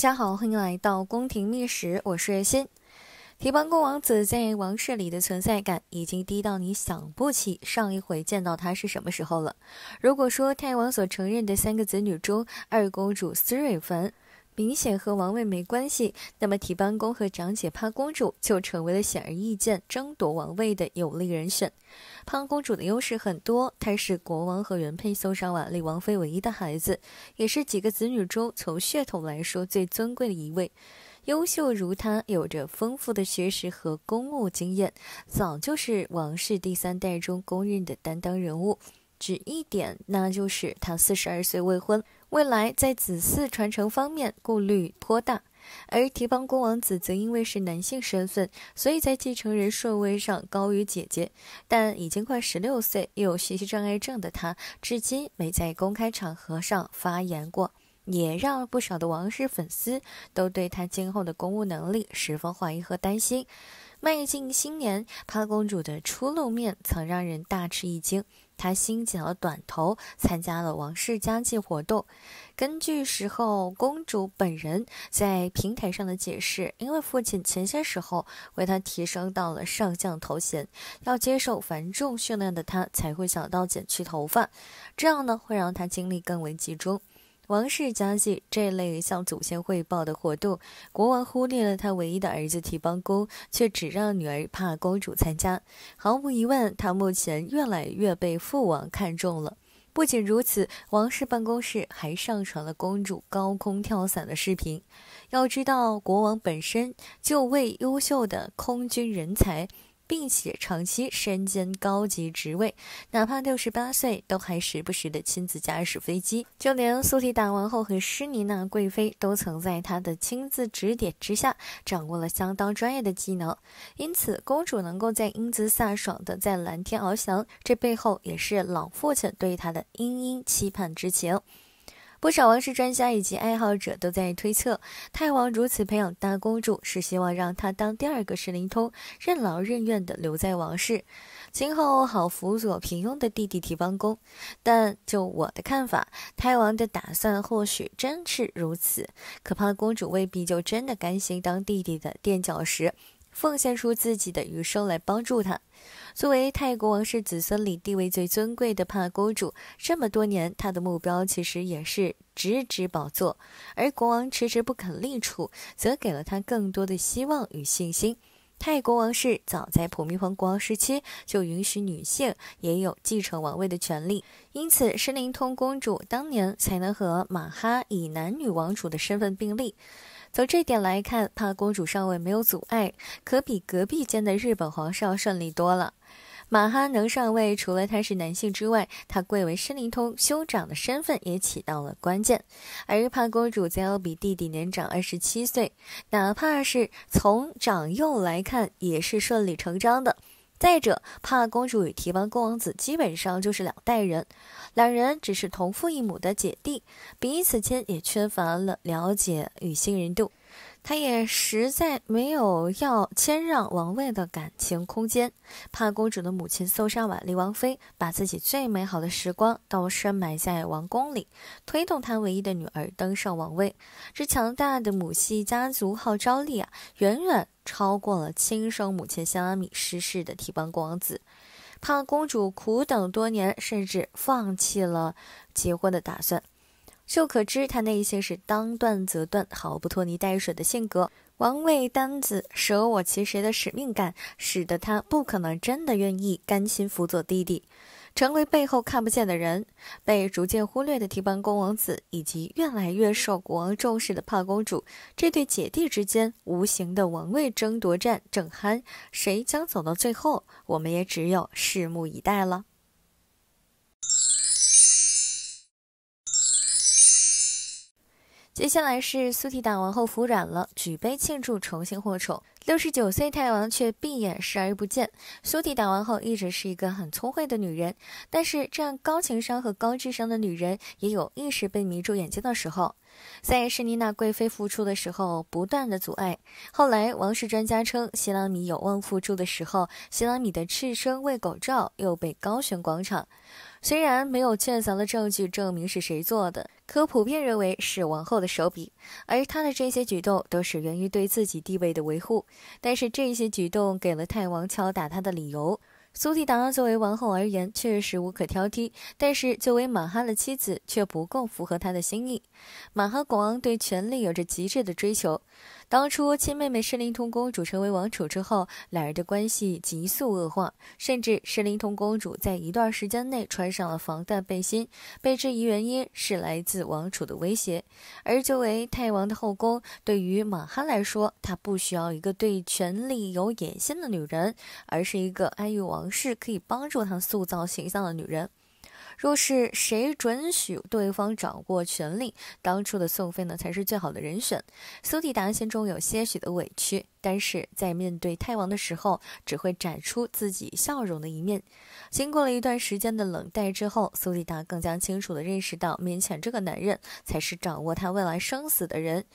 大家好，欢迎来到宫廷秘史，我是心。提帮公王子在王室里的存在感已经低到你想不起上一回见到他是什么时候了。如果说太王所承认的三个子女中，二公主斯瑞凡。明显和王位没关系，那么提班公和长姐帕公主就成为了显而易见争夺王位的有力人选。帕公主的优势很多，她是国王和原配送上瓦李王妃唯一的孩子，也是几个子女中从血统来说最尊贵的一位。优秀如她，有着丰富的学识和公务经验，早就是王室第三代中公认的担当人物。只一点，那就是他四十二岁未婚，未来在子嗣传承方面顾虑颇大。而提帮宫王子则因为是男性身份，所以在继承人顺位上高于姐姐。但已经快十六岁，又有学习障碍症的他，至今没在公开场合上发言过，也让不少的王室粉丝都对他今后的公务能力十分怀疑和担心。迈进新年，八公主的初露面曾让人大吃一惊。他新剪了短头，参加了王室家祭活动。根据时候公主本人在平台上的解释，因为父亲前些时候为他提升到了上将头衔，要接受繁重训练的他才会想到剪去头发，这样呢会让他精力更为集中。王室家祭这类向祖先汇报的活动，国王忽略了他唯一的儿子提邦公，却只让女儿帕公主参加。毫无疑问，他目前越来越被父王看中了。不仅如此，王室办公室还上传了公主高空跳伞的视频。要知道，国王本身就位优秀的空军人才。并且长期身兼高级职位，哪怕六十八岁，都还时不时的亲自驾驶飞机。就连苏提达王后和施尼娜贵妃，都曾在他的亲自指点之下，掌握了相当专业的技能。因此，公主能够在英姿飒爽的在蓝天翱翔，这背后也是老父亲对她的殷殷期盼之情。不少王室专家以及爱好者都在推测，泰王如此培养大公主，是希望让她当第二个神灵通，任劳任怨地留在王室，今后好辅佐平庸的弟弟提邦工。但就我的看法，泰王的打算或许真是如此，可怕公主未必就真的甘心当弟弟的垫脚石。奉献出自己的余生来帮助他。作为泰国王室子孙里地位最尊贵的帕公主，这么多年，她的目标其实也是直指宝座。而国王迟迟不肯立储，则给了她更多的希望与信心。泰国王室早在普密蓬国王时期就允许女性也有继承王位的权利，因此诗琳通公主当年才能和玛哈以男女王储的身份并立。从这点来看，帕公主上位没有阻碍，可比隔壁间的日本皇上顺利多了。马哈能上位，除了他是男性之外，他贵为申林通兄长的身份也起到了关键。而帕公主则要比弟弟年长二十七岁，哪怕是从长幼来看，也是顺理成章的。再者，帕公主与提完公王子基本上就是两代人，两人只是同父异母的姐弟，彼此间也缺乏了了解与信任度。他也实在没有要谦让王位的感情空间，怕公主的母亲搜杀瓦利王妃，把自己最美好的时光都深埋在王宫里，推动他唯一的女儿登上王位。这强大的母系家族号召力啊，远远超过了亲生母亲香阿米失势的提邦国王子。怕公主苦等多年，甚至放弃了结婚的打算。就可知他内心是当断则断、毫不拖泥带水的性格。王位单子舍我其谁的使命感，使得他不可能真的愿意甘心辅佐弟弟，成为背后看不见的人，被逐渐忽略的提帮公王子，以及越来越受国王重视的帕公主。这对姐弟之间无形的王位争夺战正酣，谁将走到最后，我们也只有拭目以待了。接下来是苏提打王后服软了，举杯庆祝重新获宠。六十九岁太王却闭眼视而不见。苏提打王后一直是一个很聪慧的女人，但是这样高情商和高智商的女人也有一时被迷住眼睛的时候。在施妮娜贵妃复出的时候，不断的阻碍。后来，王室专家称，希拉米有望复出的时候，希拉米的赤身喂狗照又被高悬广场。虽然没有确凿的证据证明是谁做的，可普遍认为是王后的手笔。而她的这些举动都是源于对自己地位的维护，但是这些举动给了泰王敲打他的理由。苏提达作为王后而言，确实无可挑剔，但是作为马哈的妻子，却不够符合他的心意。马哈国王对权力有着极致的追求，当初亲妹妹诗琳通公主成为王储之后，两人的关系急速恶化，甚至诗琳通公主在一段时间内穿上了防弹背心，被质疑原因是来自王储的威胁。而作为泰王的后宫，对于马哈来说，他不需要一个对权力有野心的女人，而是一个爱欲王。王室可以帮助他塑造形象的女人，若是谁准许对方掌握权力，当初的宋飞呢才是最好的人选。苏迪达心中有些许的委屈，但是在面对泰王的时候，只会展出自己笑容的一面。经过了一段时间的冷淡之后，苏迪达更加清楚的认识到，面前这个男人才是掌握他未来生死的人。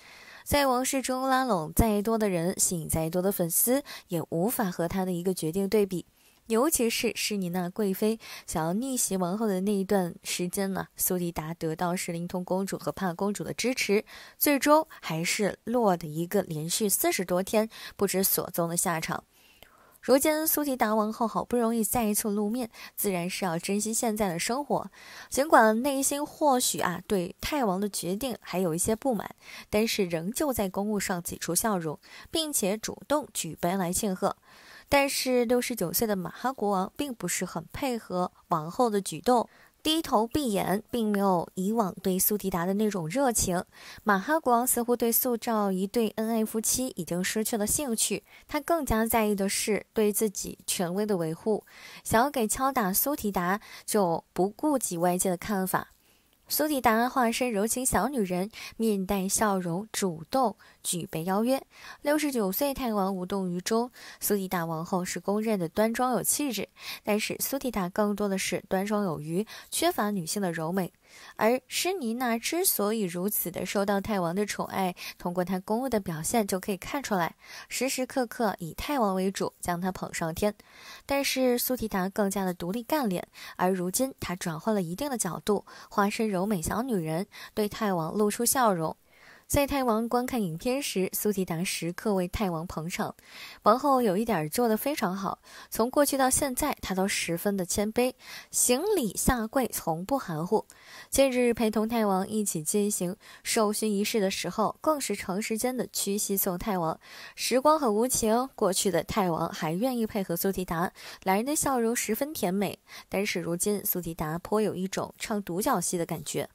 在王室中拉拢再多的人，吸引再多的粉丝，也无法和他的一个决定对比。尤其是诗妮娜贵妃想要逆袭王后的那一段时间呢，苏迪达得到是灵通公主和帕公主的支持，最终还是落得一个连续四十多天不知所踪的下场。如今苏提达王后好不容易再一次露面，自然是要珍惜现在的生活。尽管内心或许啊对泰王的决定还有一些不满，但是仍旧在公务上挤出笑容，并且主动举杯来庆贺。但是六十九岁的马哈国王并不是很配合王后的举动。低头闭眼，并没有以往对苏提达的那种热情。马哈国王似乎对塑造一对恩爱夫妻已经失去了兴趣，他更加在意的是对自己权威的维护，想要给敲打苏提达，就不顾及外界的看法。苏迪达化身柔情小女人，面带笑容，主动举杯邀约。六十九岁泰王无动于衷。苏迪达王后是公认的端庄有气质，但是苏迪达更多的是端庄有余，缺乏女性的柔美。而施妮娜之所以如此的受到泰王的宠爱，通过她公务的表现就可以看出来，时时刻刻以泰王为主，将她捧上天。但是苏提达更加的独立干练，而如今她转换了一定的角度，化身柔美小女人，对泰王露出笑容。在泰王观看影片时，苏提达时刻为泰王捧场。王后有一点做得非常好，从过去到现在，她都十分的谦卑，行礼下跪从不含糊。近日陪同泰王一起进行授勋仪式的时候，更是长时间的屈膝送泰王。时光很无情，过去的泰王还愿意配合苏提达，两人的笑容十分甜美。但是如今，苏提达颇有一种唱独角戏的感觉。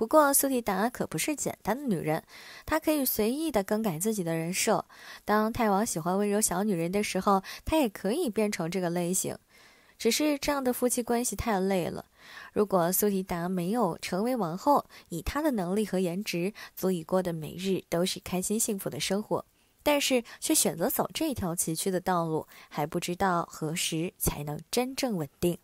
不过，苏提达可不是简单的女人，她可以随意的更改自己的人设。当泰王喜欢温柔小女人的时候，她也可以变成这个类型。只是这样的夫妻关系太累了。如果苏提达没有成为王后，以她的能力和颜值，足以过得每日都是开心幸福的生活。但是，却选择走这条崎岖的道路，还不知道何时才能真正稳定。